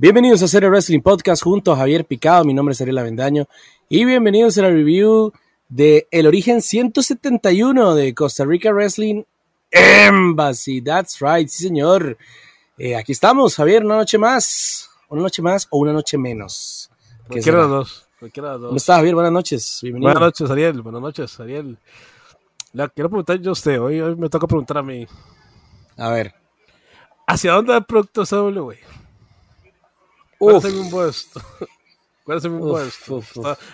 Bienvenidos a el Wrestling Podcast junto a Javier Picado, mi nombre es Ariel Avendaño y bienvenidos a la review de El Origen 171 de Costa Rica Wrestling Embassy. That's right, sí señor. Eh, aquí estamos, Javier, una noche más, una noche más o una noche menos. Cualquiera de los dos. Cualquiera de dos. ¿Cómo estás, Javier? Buenas noches, bienvenido. Buenas noches, Ariel. Buenas noches, Ariel. La quiero preguntar yo a usted, hoy, hoy me toca preguntar a mí. A ver. ¿Hacia dónde va el producto SW, güey? Cuéntame un puesto. Cuéntame un puesto.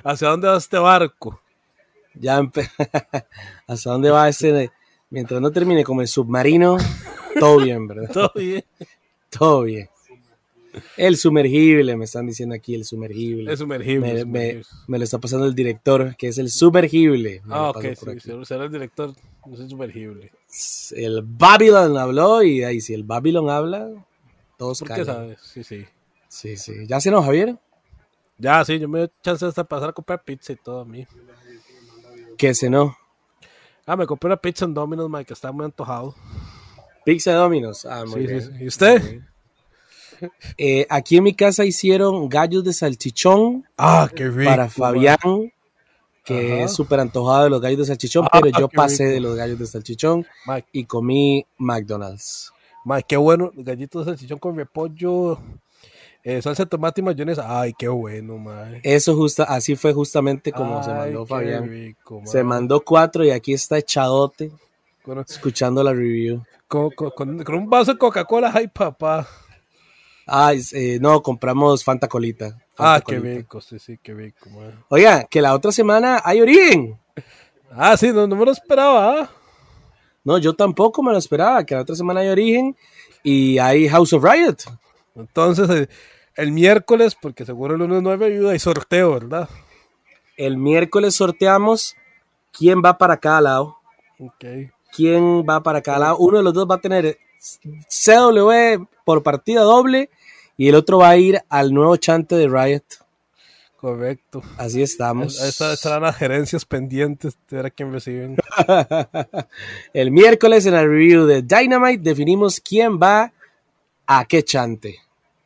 ¿Hacia dónde va este barco? Ya ¿Hacia dónde va ese? Mientras no termine como el submarino, todo bien, ¿verdad? todo bien. Todo bien. El sumergible, me están diciendo aquí, el sumergible. El sumergible. Me, lo está pasando el director, que es el sumergible. ah, ok, sí, será el director, no es el sumergible. El Babylon habló y ahí si el Babylon habla, todos ¿Por qué sabes? Sí, sí. Sí, sí. ¿Ya se nos Javier? Ya, sí, yo me dio chance hasta pasar a comprar pizza y todo a mí. ¿Qué no? Ah, me compré una pizza en Domino's, Mike, que está muy antojado. Pizza de Domino's. Ah, muy bien. ¿Y usted? Eh, aquí en mi casa hicieron gallos de salchichón. Ah, qué rico, Para Fabián, que es súper antojado de los gallos de salchichón, ah, pero yo pasé de los gallos de salchichón y comí McDonald's. Mike, qué bueno, gallitos de salchichón con repollo eh, salsa de tomate y mayonesa. Ay, qué bueno, madre. Eso justo así fue justamente como se mandó Fabián. se mandó cuatro y aquí está echadote bueno, escuchando la review. Con, un vaso de Coca-Cola. Ay, papá. Ay, ah, eh, no, compramos Fanta Colita. ah, qué rico, sí, sí, qué rico, Oiga, que la otra semana hay origen. Ah, sí, no, me lo esperaba. ¿ah? No, yo tampoco me lo esperaba, que la otra semana hay origen y hay House of Riot. Entonces, eh, el miércoles, porque seguro el lunes 9 ayuda y sorteo, ¿verdad? El miércoles sorteamos quién va para cada lado. Okay. ¿Quién va para cada lado? Uno de los dos va a tener CW e por partida doble y el otro va a ir al nuevo chante de Riot. Correcto. Así estamos. Estas eran las gerencias pendientes de quien quién el miércoles en la review de Dynamite definimos quién va a qué chante.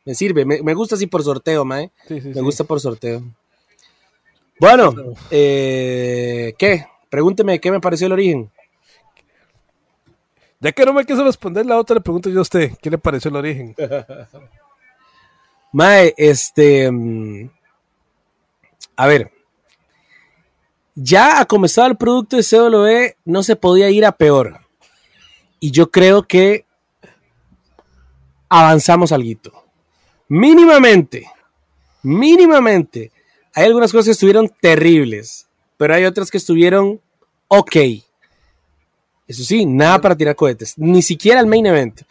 Me sirve, me, gusta así por sorteo, mae. me gusta por sorteo. Bueno, eh, ¿qué? Pregúnteme qué me pareció el origen. Ya que no me quiso responder la otra, le pregunto yo a usted, ¿qué le pareció el origen? mae, este... Mm, a ver. Ya ha comenzado el producto de CWE, no se podía ir a peor. Y yo creo que avanzamos algo mínimamente, mínimamente, hay algunas cosas que estuvieron terribles, pero hay otras que estuvieron ok. Eso sí, nada para tirar cohetes, ni siquiera el main event,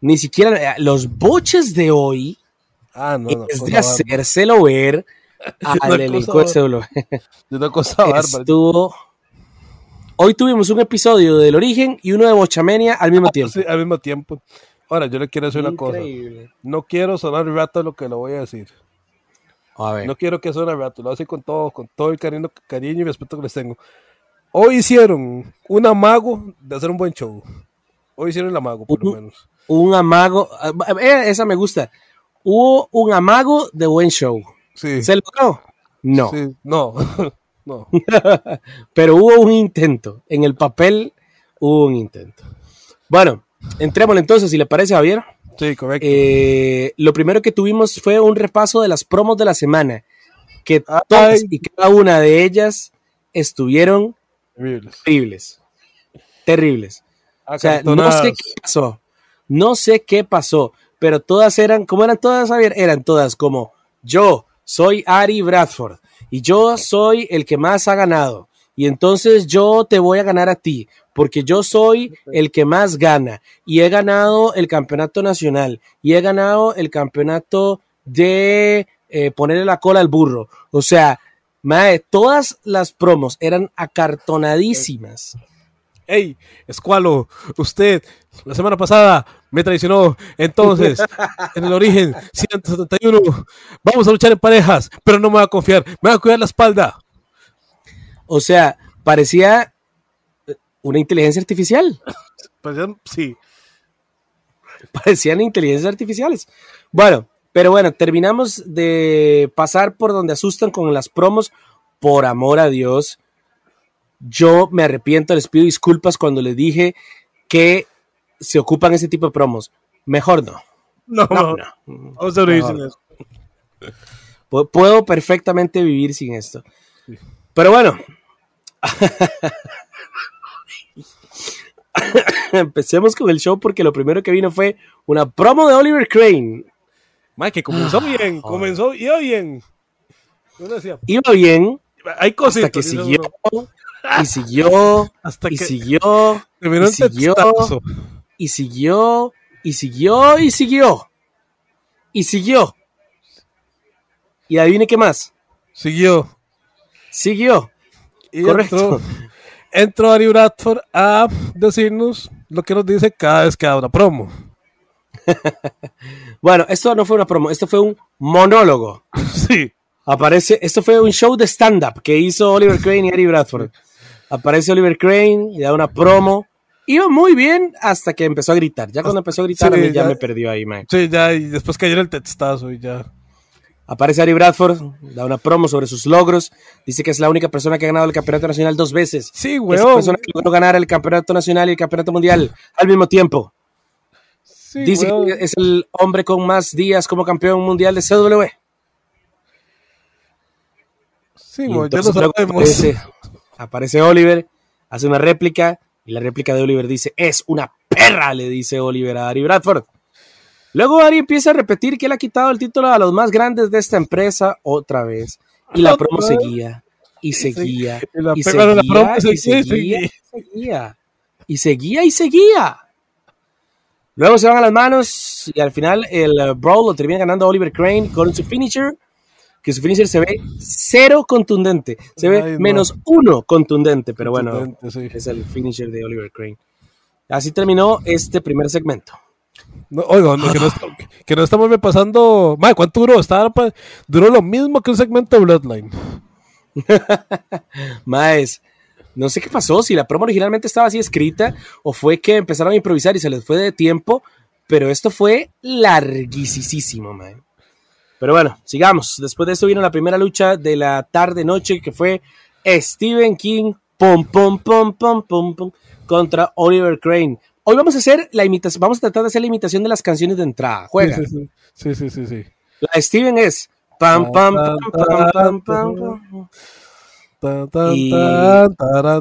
ni siquiera eh, los boches de hoy. Ah, no, no, es de hacérselo ver al elenco de una cosa bárbara. Hoy tuvimos un episodio del origen y uno de Bochamenia al mismo ah, tiempo. Sí, al mismo tiempo. Ahora, yo le quiero decir una cosa. No quiero sonar rato lo que le voy a decir. No quiero que suene rato, lo hago con todo, con todo el cariño, cariño y respeto que les tengo. Hoy hicieron un amago de hacer un buen show. Hoy hicieron el amago, por lo menos. Un amago, eh, eh, esa me gusta. Hubo un amago de buen show. ¿Se logró? No. no. No. Pero hubo un intento. En el papel hubo un intento. Bueno, Entremos entonces, si le parece, Javier. Sí, correcto. Eh, lo primero que tuvimos fue un repaso de las promos de la semana, que todas y cada una de ellas estuvieron terribles. Terribles. O sea, no sé qué pasó. No sé qué pasó, pero todas eran, ¿cómo eran todas, Javier? Eran todas como yo soy Ari Bradford y yo soy el que más ha ganado. Y entonces yo te voy a ganar a ti, porque yo soy el que más gana y he ganado el campeonato nacional y he ganado el campeonato de eh, ponerle la cola al burro. O sea, madre, todas las promos eran acartonadísimas. Ey, Escualo, usted la semana pasada me traicionó. Entonces, en el origen 171, vamos a luchar en parejas, pero no me va a confiar, me va a cuidar la espalda. O sea, parecía una inteligencia artificial. Pues sí. Parecían inteligencias artificiales. Bueno, pero bueno, terminamos de pasar por donde asustan con las promos. Por amor a Dios, yo me arrepiento, les pido disculpas cuando les dije que se ocupan ese tipo de promos. Mejor no. No, no. Vamos Puedo perfectamente vivir sin esto. Pero bueno. empecemos con el show porque lo primero que vino fue una promo de Oliver Crane. Mae, que comenzó ah, bien, comenzó, iba bien. iba bien. Hay cosas hasta que siguió, y siguió, hasta que y siguió, y siguió, y siguió, y siguió, y siguió, y siguió. Y adivine qué más. Siguió. Siguió. Correcto. entró Ari Bradford a decirnos lo que nos dice cada vez que da una promo. bueno, esto no fue una promo, esto fue un monólogo. Sí. Aparece, esto fue un show de stand-up que hizo Oliver Crane y Ari Bradford. Aparece Oliver Crane y da una promo. Iba muy bien hasta que empezó a gritar. Ya cuando empezó a gritar, ya, me perdió ahí, man. Sí, ya, y después cayó el testazo y ya. Aparece Ari Bradford, da una promo sobre sus logros, dice que es la única persona que ha ganado el campeonato nacional dos veces. Sí, güey. Es la persona que logró ganar el campeonato nacional y el campeonato mundial al mismo tiempo. Sí, dice que es el hombre con más días como campeón mundial de CW. E. Sí, güey. aparece Oliver, hace una réplica y la réplica de Oliver dice, es una perra, le dice Oliver a Ari Bradford. Luego Ari empieza a repetir que él ha quitado el título a los más grandes de esta empresa otra vez. Y la promo seguía, y seguía, y seguía, y seguía, y seguía, Luego se van a las manos y al final el eh, brawl lo termina ganando Oliver Crane con su finisher, que su finisher se ve cero contundente, se ve menos uno contundente, pero bueno, es el finisher de Oliver Crane. Así terminó este primer segmento oiga, ah. que, no estamos pasando, Madre, ¿cuánto duró? Estaba, duró lo mismo que un segmento de Bloodline. Maes, no sé qué pasó, si la promo originalmente estaba así escrita o fue que empezaron a improvisar y se les fue de tiempo, pero esto fue larguisísimo, man. Pero bueno, sigamos. Después de esto vino la primera lucha de la tarde-noche que fue Stephen King, pom, pom, pom, pom, pom, pom, contra Oliver Crane. Hoy vamos a hacer la imitación, vamos a tratar de hacer la imitación de las canciones de entrada. Juega. Sí, sí, sí. sí, La de Steven es pam pam pam pam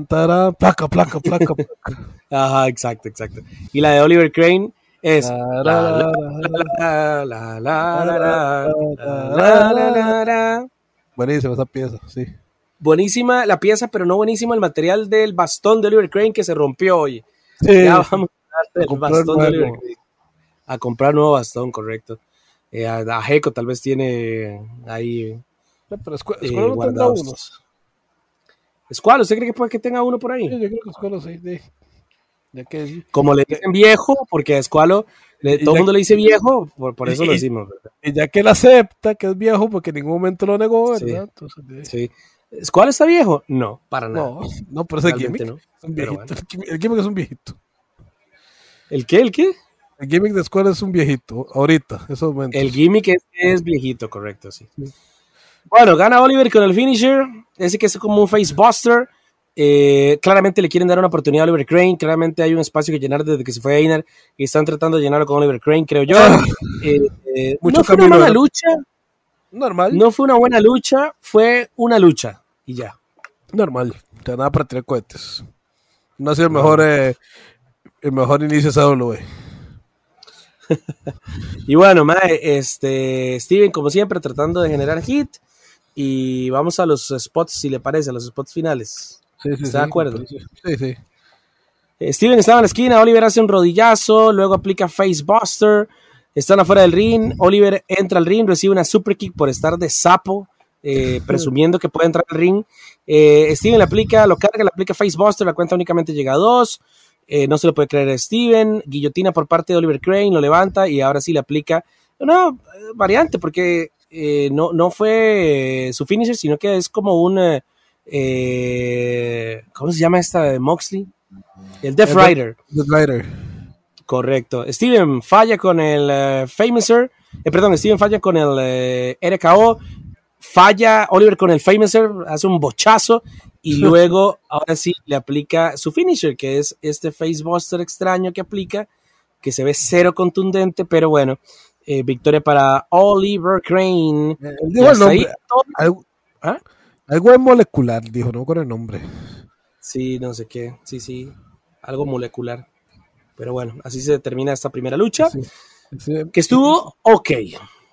pam placa, placa, placa, Ajá, exacto, exacto. Y la de Oliver Crane es Buenísima esa pieza, sí. Buenísima la pieza, pero no buenísima el material del bastón de Oliver Crane que se rompió, hoy. Ya vamos a, comprar bastón nuevo. bastón, correcto. Eh, a, a tal vez tiene ahí. pero Escualo eh, Escualo, ¿usted cree que puede que tenga uno por ahí? yo creo que Escualo sí. Como le dicen viejo, porque a Escualo todo el mundo le dice viejo, por, eso lo decimos. ya que él acepta que es viejo, porque en ningún momento lo negó, ¿verdad? sí. ¿Squall está viejo? No, para nada. No, no pero es el gimmick no. El gimmick es un viejito. ¿El qué? ¿El qué? El gimmick de Squall es un viejito, ahorita, esos El gimmick es, viejito, correcto, sí. Bueno, gana Oliver con el finisher, ese que es como un facebuster. Eh, claramente le quieren dar una oportunidad a Oliver Crane, claramente hay un espacio que llenar desde que se fue a Einar y están tratando de llenarlo con Oliver Crane, creo yo. Ah. Eh, eh, Mucho no fue una mala lucha, Normal. No fue una buena lucha, fue una lucha y ya. Normal, te para tres cohetes. No ha sido el mejor, eh, el mejor inicio de güey. y bueno, mae, este, Steven, como siempre, tratando de generar hit. Y vamos a los spots, si le parece, a los spots finales. Sí, sí, ¿Está de acuerdo? Sí, sí. Eh, Steven estaba en la esquina, Oliver hace un rodillazo, luego aplica Face Buster, están afuera del ring. Oliver entra al ring, recibe una super kick por estar de sapo, eh, presumiendo que puede entrar al ring. Eh, Steven le aplica, lo carga, le aplica Facebuster, la cuenta únicamente llega a dos. Eh, no se lo puede creer Steven. Guillotina por parte de Oliver Crane, lo levanta y ahora sí le aplica una variante, porque no, no fue su finisher, sino que es como un. ¿Cómo se llama esta de Moxley? El Death Rider. Death Rider Correcto. Steven falla con el eh, Famouser. Eh, perdón, Steven falla con el eh, RKO. Falla Oliver con el Famouser. Hace un bochazo. Y luego, ahora sí, le aplica su finisher, que es este facebuster extraño que aplica, que se ve cero contundente, pero bueno. victoria para Oliver Crane. ¿Ah? Algo, es molecular, dijo, no con el nombre. Sí, no sé qué. Sí, sí. Algo molecular. Pero bueno, así se termina esta primera lucha. Que estuvo ok.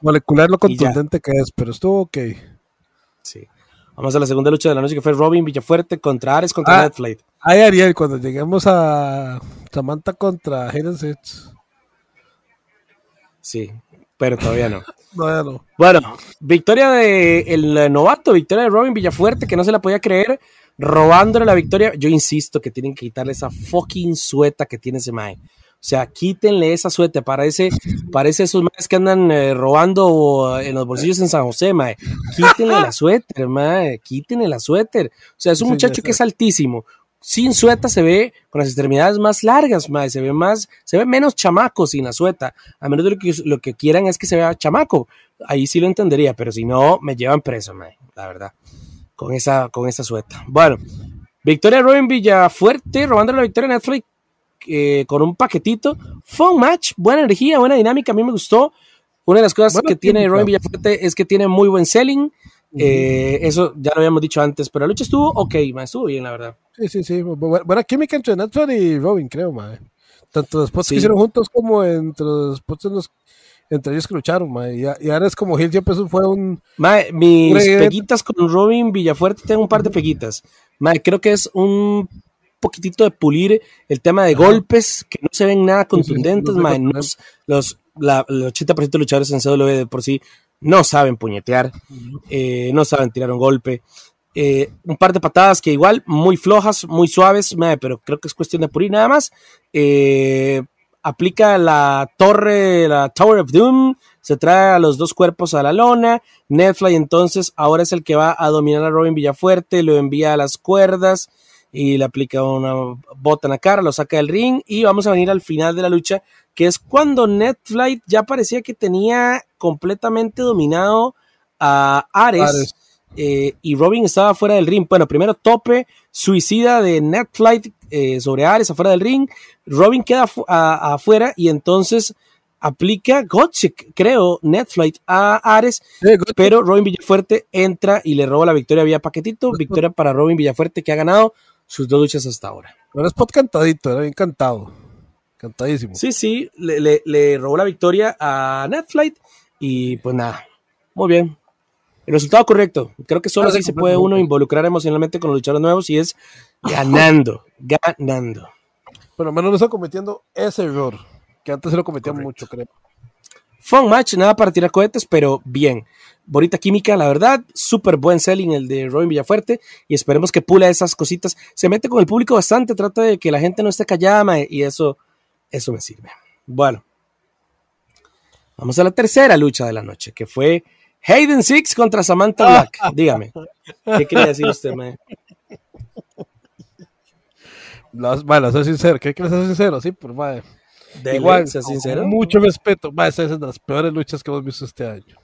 Molecular lo contundente que es, pero estuvo ok. Sí. Vamos a la segunda lucha de la noche que fue Robin Villafuerte contra Ares contra ah, Netflix. Ay, Ariel, cuando lleguemos a Samantha contra helen Sets. Sí, pero todavía no. Bueno, victoria del el novato, victoria de Robin Villafuerte, que no se la podía creer robándole la victoria. Yo insisto que tienen que quitarle esa fucking sueta que tiene ese mae. O sea, quítenle esa sueta, Parece, parece esos maes que andan eh, robando eh, en los bolsillos en San José, mae. Quítenle la suéter, mae. Quítenle la suéter. O sea, es un muchacho que es altísimo. Sin sueta se ve con las extremidades más largas, mae. Se ve más, se ve menos chamaco sin la sueta. A menos de lo que, lo que quieran es que se vea chamaco. Ahí sí lo entendería, pero si no, me llevan preso, mae. La verdad con esa, con esa suelta. Bueno, victoria Robin Villafuerte, robando la victoria a Netflix eh, con un paquetito. Fun match, buena energía, buena dinámica, a mí me gustó. Una de las cosas que tiene Robin Villafuerte es que tiene muy buen selling. Eh, eso ya lo habíamos dicho antes, pero la lucha estuvo ok, estuvo bien, la verdad. Sí, sí, sí. Buena, química entre Netflix y Robin, creo, ma. Eh. Tanto los posts que hicieron juntos como entre los en los entre ellos que lucharon, Y, ahora es como Gil siempre fue un. mis peguitas con Robin Villafuerte, tengo un par de peguitas. creo que es un poquitito de pulir el tema de golpes que no se ven nada contundentes, los, el 80% de luchadores en CW de por sí no saben puñetear, eh, no saben tirar un golpe. Eh, un par de patadas que igual, muy flojas, muy suaves, pero creo que es cuestión de pulir nada más. Eh, aplica la torre, la Tower of Doom, se trae a los dos cuerpos a la lona, Netfly entonces ahora es el que va a dominar a Robin Villafuerte, lo envía a las cuerdas y le aplica una bota en la cara, lo saca del ring y vamos a venir al final de la lucha, que es cuando Netfly ya parecía que tenía completamente dominado a Ares. Eh, y Robin estaba fuera del ring. Bueno, primero tope, suicida de Netflight eh, sobre Ares afuera del ring. Robin queda afuera y entonces aplica Gotchik, creo, Netflight a Ares, pero Robin Villafuerte entra y le roba la victoria vía paquetito. Victoria para Robin Villafuerte que ha ganado sus dos luchas hasta ahora. Era spot cantadito, era bien cantado. Cantadísimo. Sí, sí, le, le robó la victoria a Netflight y pues nada, muy bien. El resultado correcto. Creo que solo así se puede uno involucrar emocionalmente con los luchadores nuevos y es Ganando, ganando. Bueno, menos no está cometiendo ese error, que antes se lo cometíamos mucho, creo. Fun match, nada para tirar cohetes, pero bien. borita química, la verdad. Súper buen selling el de Robin Villafuerte. Y esperemos que pula esas cositas. Se mete con el público bastante, trata de que la gente no esté callada, y eso, eso me sirve. Bueno. Vamos a la tercera lucha de la noche, que fue Hayden Six contra Samantha Black. Dígame, ¿qué quería decir usted, Vale, a ser soy sincero, hay que ser sincero? Sí, por pues, madre. Da Igual, sea sincero. mucho respeto. esa es de las peores luchas que hemos visto este año.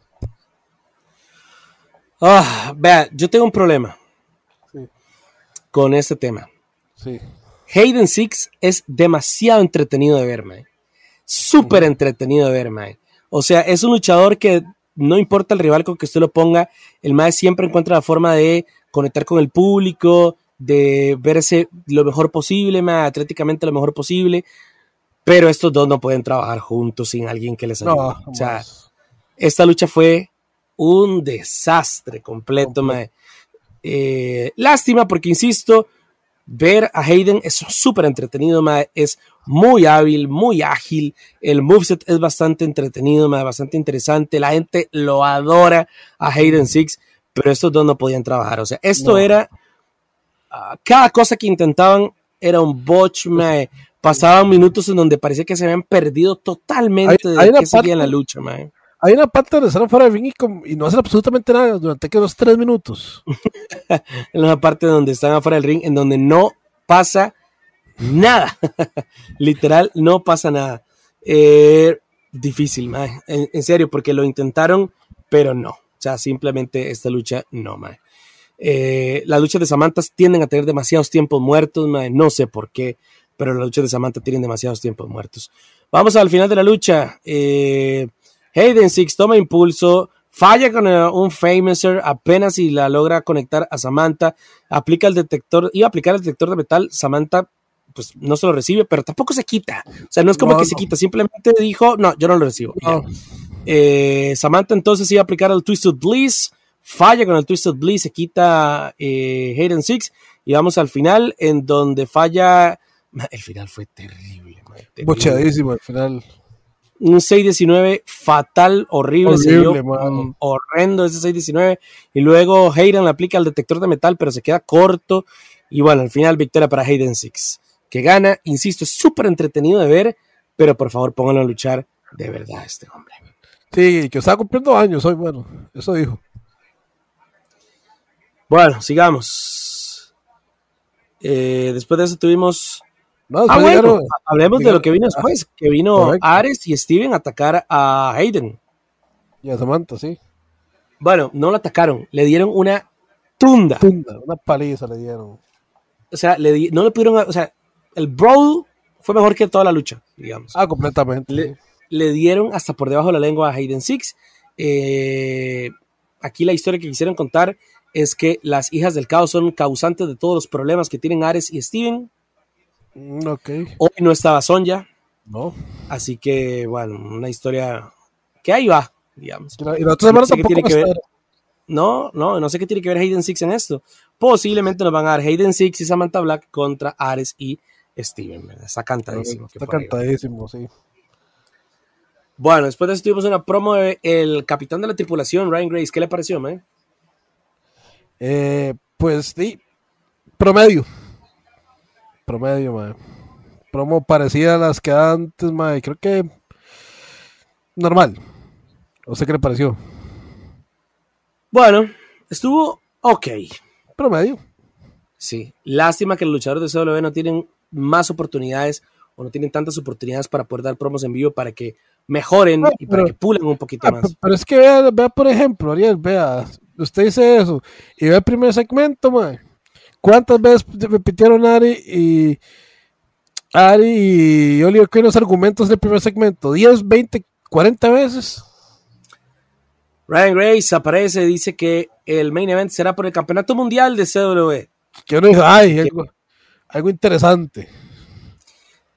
Ah, vea, yo tengo un problema con este tema. Sí. Hayden Six es demasiado entretenido de ver, mae. Súper entretenido de ver, O sea, es un luchador que no importa el rival con que usted lo ponga, el mae siempre encuentra la forma de conectar con el público, de verse lo mejor posible, más atléticamente lo mejor posible, pero estos dos no pueden trabajar juntos sin alguien que les ayude. o sea, esta lucha fue un desastre completo. mae. Eh, lástima porque, insisto, ver a Hayden es súper entretenido, ma. es muy hábil, muy ágil, el moveset es bastante entretenido, ma, bastante interesante, la gente lo adora a Hayden Six, pero estos dos no podían trabajar, o sea, esto era Ah, cada cosa que intentaban era un mae, Pasaban minutos en donde parecía que se habían perdido totalmente de que en la lucha, man. Hay una parte donde están fuera del ring y, no hacen absolutamente nada durante que tres minutos. en una parte donde están afuera del ring, en donde no pasa nada. Literal, no pasa nada. Eh, difícil, man. En, serio, porque lo intentaron, pero no. O sea, simplemente esta lucha no, man. Eh, la lucha de Samantha tienden a tener demasiados tiempos muertos, no sé por qué, pero las luchas de Samantha tienen demasiados tiempos muertos. Vamos al final de la lucha. Eh, Hayden Six toma impulso, falla con eh, un Famouser apenas y la logra conectar a Samantha. Aplica el detector, iba a aplicar el detector de metal. Samantha, pues no se lo recibe, pero tampoco se quita. O sea, no es como que se quita, simplemente dijo, no, yo no lo recibo. Samantha entonces iba a aplicar el Twisted Bliss falla con el Twisted Bliss, se quita eh, Hayden Six y vamos al final en donde falla. El final fue terrible. Bochadísimo el final. Un 6-19 fatal, horrible, horrible horrendo ese 6-19. Y luego Hayden le aplica al detector de metal, pero se queda corto. Y bueno, al final victoria para Hayden Six, que gana, insisto, es súper entretenido de ver, pero por favor pónganlo a luchar de verdad este hombre. Sí, que está cumpliendo años hoy, bueno, eso dijo. Bueno, sigamos. Eh, después de eso tuvimos. Ah, hablemos de lo que vino después, que vino Ares y Steven a atacar a Hayden. Y a Samantha, sí. Bueno, no lo atacaron, le dieron una tunda. una paliza le dieron. O sea, no le pudieron, o sea, el brawl fue mejor que toda la lucha, digamos. Ah, completamente. Le, dieron hasta por debajo de la lengua a Hayden Six. Eh, aquí la historia que quisieron contar es que las hijas del caos son causantes de todos los problemas que tienen Ares y Steven. Mm, ok Hoy no estaba Sonja. No. Así que, bueno, una historia que ahí va, digamos. Y no tiene que ver. No, no, no sé qué tiene que ver Hayden Six en esto. Posiblemente nos van a dar Hayden Six y Samantha Black contra Ares y Steven. Está cantadísimo. Está cantadísimo, sí. Bueno, después de eso tuvimos una promo de el capitán de la tripulación, Ryan Grace. ¿Qué le pareció, man? Eh, pues sí, promedio. Promedio, madre. Promo parecida a las que antes, madre. Creo que normal. ¿O sé qué le pareció? Bueno, estuvo ok. Promedio. Sí, lástima que los luchadores de CW no tienen más oportunidades o no tienen tantas oportunidades para poder dar promos en vivo para que mejoren y para que pulen un poquito ah, más. Pero es que vea, vea, por ejemplo, Ariel, vea, usted dice eso y ve el primer segmento, ¿Cuántas veces repitieron Ari y Ari y Oliver que los argumentos del primer segmento? ¿10, 20, 40 veces? Ryan Grace aparece, dice que el main event será por el campeonato mundial de CW. E. Que no hay ay, algo, algo interesante.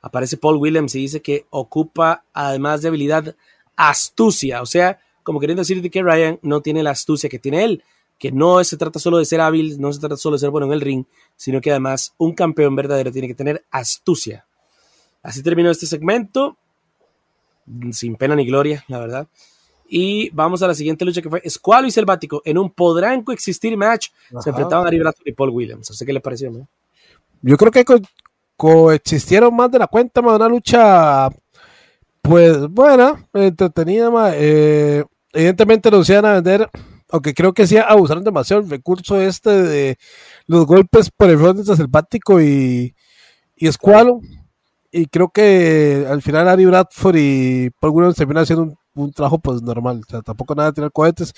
Aparece Paul Williams y dice que ocupa, además de habilidad, astucia. O sea, como queriendo decirte que Ryan no tiene la astucia que tiene él, que no se trata solo de ser hábil, no se trata solo de ser bueno en el ring, sino que además un campeón verdadero tiene que tener astucia. Así terminó este segmento, sin pena ni gloria, la verdad. Y vamos a la siguiente lucha que fue Squalo y Selvático en un podrán coexistir match. se enfrentaban a y Paul Williams. qué les pareció. Yo creo que coexistieron más de la cuenta, más una lucha pues buena, entretenida. Eh, evidentemente lo iban a vender, aunque creo que sí abusaron demasiado el recurso este de los golpes por el front de Selvático y, y Escualo. Y creo que al final Ari Bradford y Paul Williams terminan haciendo un, un, trabajo pues normal. O sea, tampoco nada de tirar cohetes.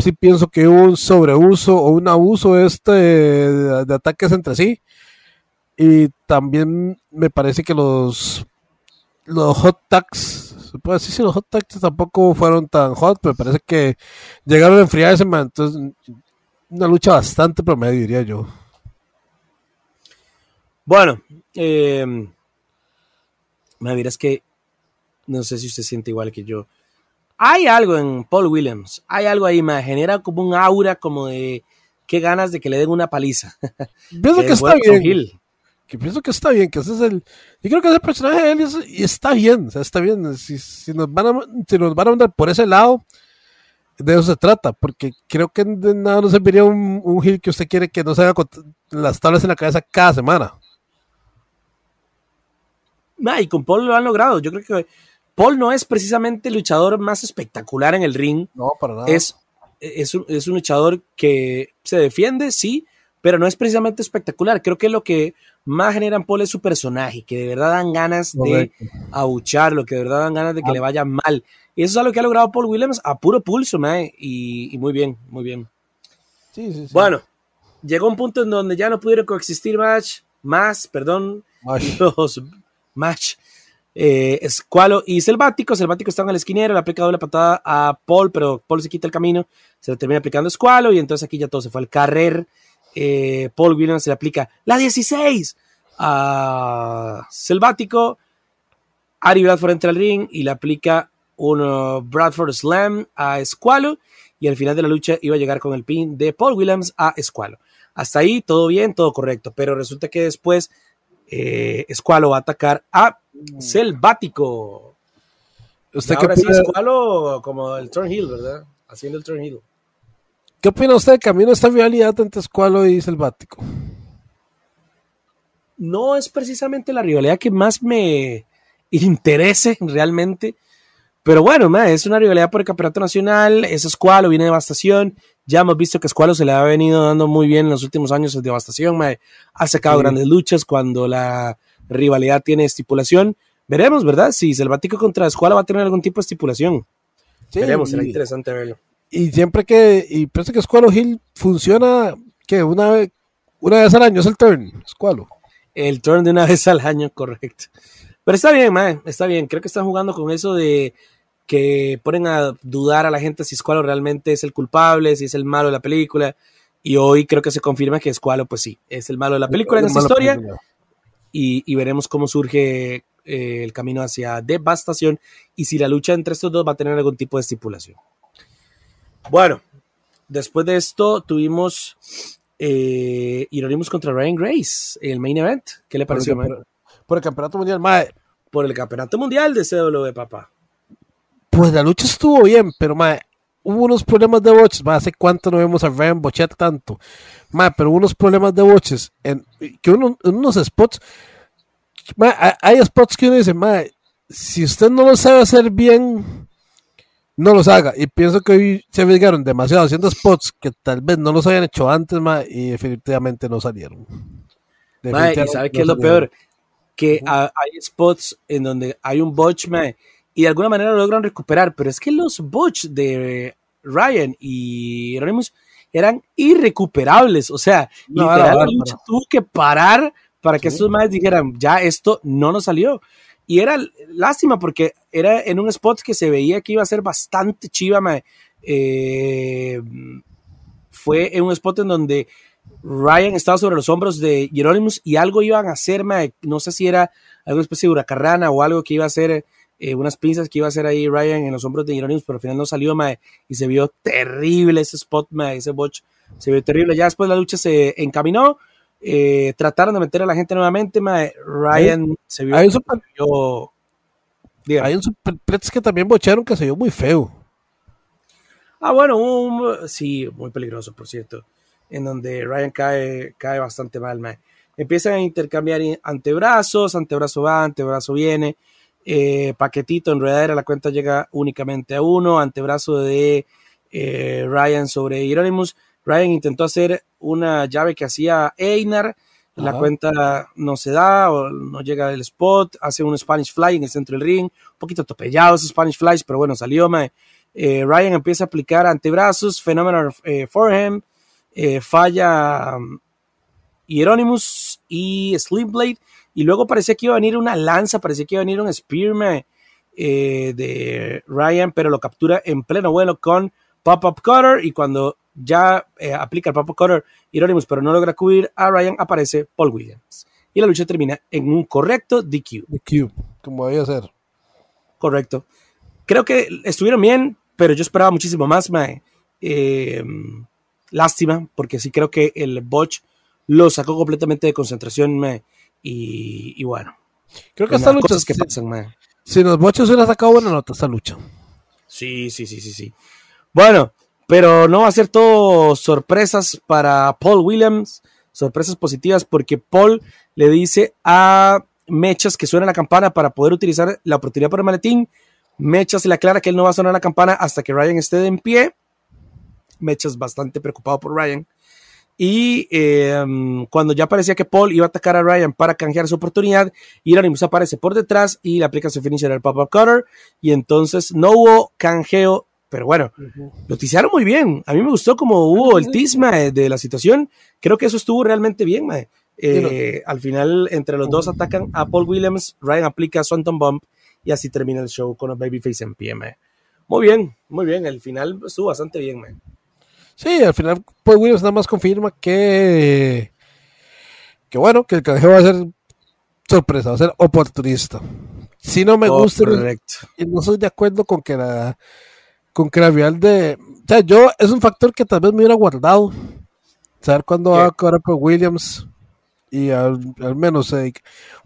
Sí pienso que hubo un sobreuso o un abuso este de, ataques entre sí. Y también me parece que los, los hot tags pues sí, si los hot tags tampoco fueron tan hot, pero parece que llegaron a enfriarse, man. Entonces, una lucha bastante promedio, diría yo. Bueno, me em, me que no sé si usted siente igual que yo. Hay algo en Paul Williams, hay algo ahí, me genera como un aura como de qué ganas de que le den una paliza. Veo que, está bien que pienso que está bien, que ese es el, yo creo que ese personaje de él y está bien, está bien, si, nos van a, nos van a mandar por ese lado, de eso se trata, porque creo que de nada nos serviría un, un Gil que usted quiere que no se haga las tablas en la cabeza cada semana. y con Paul lo han logrado, yo creo que Paul no es precisamente el luchador más espectacular en el ring, no, para nada. Es, es un luchador que se defiende, sí, pero no es precisamente espectacular, creo que lo que más generan Paul es su personaje, que de verdad dan ganas de abucharlo, que de verdad dan ganas de que ah. le vaya mal. Y eso es algo que ha logrado Paul Williams a puro pulso, y, muy bien, muy bien. Sí, Bueno, llegó un punto en donde ya no pudieron coexistir match, más, perdón, más los match. Eh, y Selvático. Selvático estaba en el esquinero, le aplicado la patada a Paul, pero Paul se quita el camino, se le termina aplicando Squalo y entonces aquí ya todo se fue al carrer. Eh, Paul Williams le aplica la 16 a Selvático. Ari Bradford entra al ring y le aplica un uh, Bradford Slam a Squalo. Y al final de la lucha iba a llegar con el pin de Paul Williams a Squalo. Hasta ahí todo bien, todo correcto. Pero resulta que después eh, Squalo va a atacar a Selvático. Usted ahora Squalo como el Turnhill, ¿verdad? Haciendo el Turnhill. ¿Qué opina usted de camino esta rivalidad entre Escualo y Selvático? No es precisamente la rivalidad que más me interese realmente, pero bueno, es una rivalidad por el campeonato nacional, es Escualo, viene devastación, ya hemos visto que Escualo se le ha venido dando muy bien en los últimos años de devastación, ha sacado grandes luchas cuando la rivalidad tiene estipulación. Veremos, ¿verdad? Si Selvático contra Escualo va a tener algún tipo de estipulación. Veremos, será interesante verlo y siempre que, y parece que Squalo Hill funciona, que una vez, una vez al año es el turn, Squalo. El turn de una vez al año, correcto. Pero está bien, mae, está bien. Creo que están jugando con eso de que ponen a dudar a la gente si Squalo realmente es el culpable, si es el malo de la película. Y hoy creo que se confirma que Squalo, pues sí, es el malo de la película en esta historia. Y, y, veremos cómo surge eh, el camino hacia devastación y si la lucha entre estos dos va a tener algún tipo de estipulación. Bueno, después de esto tuvimos eh, Hieronymus contra Ryan Grace, el main event. ¿Qué le pareció, por el, campeonato mundial, mae. Por el campeonato mundial de CW, papá. Pues la lucha estuvo bien, pero mae, hubo unos problemas de boches. Mae, hace cuánto no vemos a Ryan bochear tanto. Mae, pero hubo unos problemas de boches. En, que en unos spots. Mae, hay spots que uno dice, mae, si usted no lo sabe hacer bien no los haga. Y pienso que hoy se arriesgaron demasiado haciendo spots que tal vez no los hayan hecho antes, y definitivamente no salieron. qué es lo peor? Que hay spots en donde hay un botch, y de alguna manera lo logran recuperar, pero es que los botch de Ryan y Ronimus eran irrecuperables. O sea, no, literal, tuvo que parar para que estos madres dijeran, ya esto no nos salió. Y era lástima porque era en un spot que se veía que iba a ser bastante chiva, mae. Eh, fue en un spot en donde Ryan estaba sobre los hombros de Jerónimos y algo iban a hacer, mae. No sé si era alguna especie de huracarrana o algo que iba a hacer, eh, unas pinzas que iba a hacer ahí Ryan en los hombros de Jerónimos, pero al final no salió, mae. Y se vio terrible ese spot, mae, ese bot Se vio terrible. Ya después la lucha se encaminó. Eh, trataron de meter a la gente nuevamente, Ryan se vio... Hay un, super, hay un super que también bocharon que se vio muy feo. Ah, bueno, sí, muy peligroso, por cierto, en donde Ryan cae, cae bastante mal, Empiezan a intercambiar antebrazos, antebrazo va, antebrazo viene, eh, paquetito, era la cuenta llega únicamente a uno, antebrazo de eh, Ryan sobre Hieronymus Ryan intentó hacer una llave que hacía Einar, la cuenta no se da o no llega al spot, hace un Spanish fly en el centro del ring, un poquito atropellado esos Spanish flies, pero bueno, salió, eh, Ryan empieza a aplicar antebrazos, Phenomenal eh, forehand, eh, falla um, Hieronymus y Slim Blade, y luego parecía que iba a venir una lanza, parecía que iba a venir un spear, de Ryan, pero lo captura en pleno vuelo con Pop-Up Cutter, y cuando ya eh, aplica el Papa Cutter Hieronymus, pero no logra cubrir a Ryan, aparece Paul Williams. Y la lucha termina en un correcto DQ. DQ, como debía ser. Correcto. Creo que estuvieron bien, pero yo esperaba muchísimo más. Mae. Eh, lástima, porque sí creo que el Botch lo sacó completamente de concentración. Mae, y, bueno. Creo que esta luchas que si, pasan, mae. si los ha sacado buena nota, esta lucha. Sí, sí, sí, sí, sí. Bueno, pero no va a ser todo sorpresas para Paul Williams, sorpresas positivas, porque Paul le dice a Mechas que suene la campana para poder utilizar la oportunidad por el maletín. Mechas le aclara que él no va a sonar la campana hasta que Ryan esté en pie. Mechas bastante preocupado por Ryan. Y em, cuando ya parecía que Paul iba a atacar a Ryan para canjear su oportunidad, Hieronymus aparece por detrás y le aplica su finisher al pop-up cutter. Y entonces no hubo canjeo pero bueno, noticiaron muy bien. A mí me gustó como hubo el tisma eh, de la situación. Creo que eso estuvo realmente bien, mae. Eh, al final, entre los dos atacan a Paul Williams, Ryan aplica Swanton Bump y así termina el show con los Babyface en pie, Muy bien, muy bien. El final estuvo bastante bien, mae. Sí, al final Paul Williams nada más confirma que que bueno, que el canjeo va a ser sorpresa, va a ser oportunista. Si no me gusta, no, no estoy de acuerdo con que la con Cravial de. O sea, yo es un factor que tal vez me hubiera guardado. Saber cuándo va a acabar por Williams. Y al, menos eh,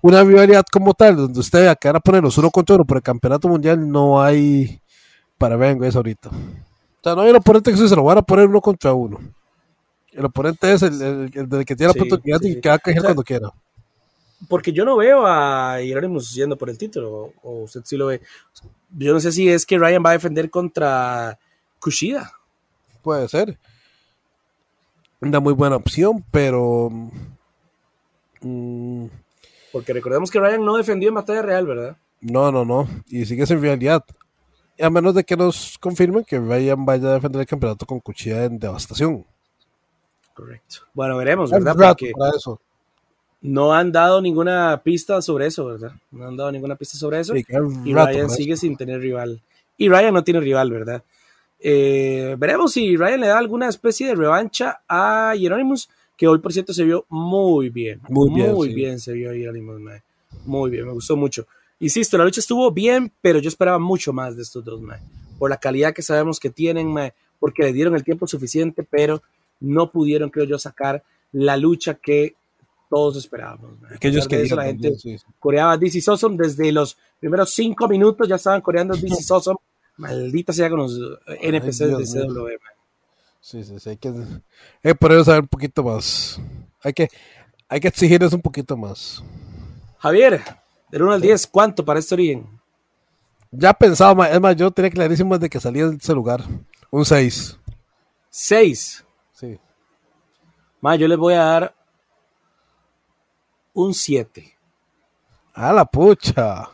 una rivalidad como tal, donde usted va a ponerlos uno contra uno por el campeonato mundial, no hay para vengo es ahorita. O sea, no hay un oponente que se lo van a poner uno contra uno. El oponente es el, el, que tiene la oportunidad y que va a caer cuando quiera. Porque yo no veo a Hieronymus yendo por el título, o usted sí lo ve yo no sé si es que Ryan va a defender contra Kushida. Puede ser. Una muy buena opción, pero. Mm, Porque recordemos que Ryan no defendió en batalla real, ¿verdad? No, no, no. Y sigue sin realidad. A menos de que nos confirmen que Ryan vaya a defender el campeonato con Kushida en devastación. Correcto. Bueno, veremos, ¿verdad? para eso no han dado ninguna pista sobre eso, ¿verdad? No han dado ninguna pista sobre eso. y Ryan sigue sin tener rival. Y Ryan no tiene rival, ¿verdad? Eh, veremos si Ryan le da alguna especie de revancha a Hieronymus, que hoy, por cierto, se vio muy bien. Muy bien, muy bien se vio Hieronymus, man. Muy bien, me gustó mucho. Insisto, la lucha estuvo bien, pero yo esperaba mucho más de estos dos, man. Por la calidad que sabemos que tienen, man, porque le dieron el tiempo suficiente, pero no pudieron, creo yo, sacar la lucha que todos esperábamos. Aquellos que la gente coreaba DC desde los primeros cinco minutos ya estaban coreando DC Sosom. Maldita sea con los eh, NPCs de CW. Sí, sí, sí, hay que, por eso saber un poquito más. Hay que, hay que exigirles un poquito más. Javier, del 1 al 10, ¿cuánto para este origen? Ya pensaba, es más, yo tenía clarísimo de que salía de ese lugar. Un 6. ¿6? Sí. Más, yo les voy a dar un 7. A la pucha.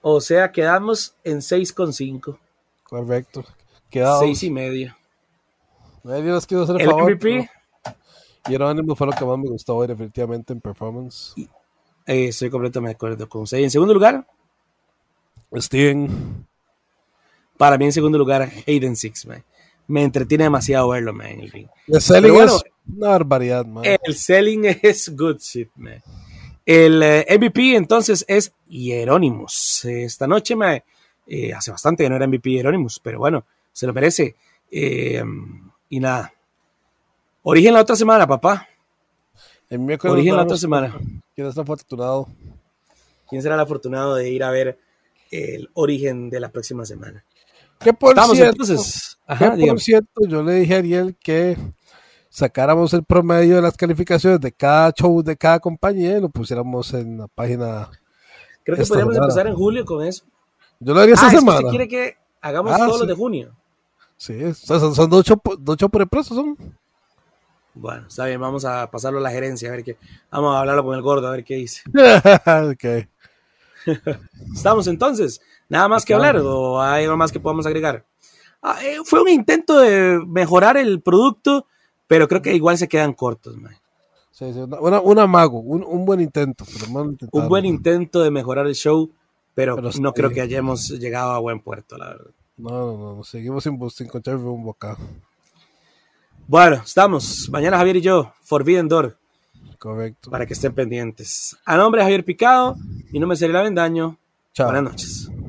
O sea, quedamos en 6,5. Correcto. Quedamos. 6 y medio. Dios, el, MVP. fue lo que más me gustó hoy, definitivamente, en performance. Eh, estoy completamente de acuerdo con usted. en segundo lugar, Steven. Para mí, en segundo lugar, Aiden Six, man. Me entretiene demasiado verlo, man. El una barbaridad, man. El selling es good shit, man. El eh, MVP entonces es Hieronymus. Esta noche, man, eh, hace bastante que no era MVP Hieronymus, pero bueno, se lo merece. Eh, y nada. Origen la otra semana, papá. Origen la otra semana. ¿Quién será el afortunado? ¿Quién será el afortunado de ir a ver el origen de la próxima semana? ¿Qué por entonces? Ajá, por cierto, yo le dije a Ariel que sacáramos el promedio de las calificaciones de cada show, de cada compañía y lo pusiéramos en la página. Creo que podríamos empezar en julio con eso. Yo lo haría esta ah, semana. quiere que hagamos ah, de junio. Sí, son, dos, shows por el son. Bueno, está bien, vamos a pasarlo a la gerencia, a ver qué. Vamos a hablarlo con el gordo, a ver qué dice. okay. Estamos entonces. Nada más que hablar o hay algo más que podamos agregar. Ah, eh, fue un intento de mejorar el producto pero creo que igual se quedan cortos, man. Sí, sí, una, un, buen intento. un buen intento de mejorar el show, pero, no creo que hayamos llegado a buen puerto, la verdad. No, no, no, seguimos sin, encontrar un acá. Bueno, estamos. Mañana Javier y yo, Forbidden Door. Correcto. Para que estén pendientes. A nombre de Javier Picado, mi nombre es Ariel vendaño. Chao. Buenas noches.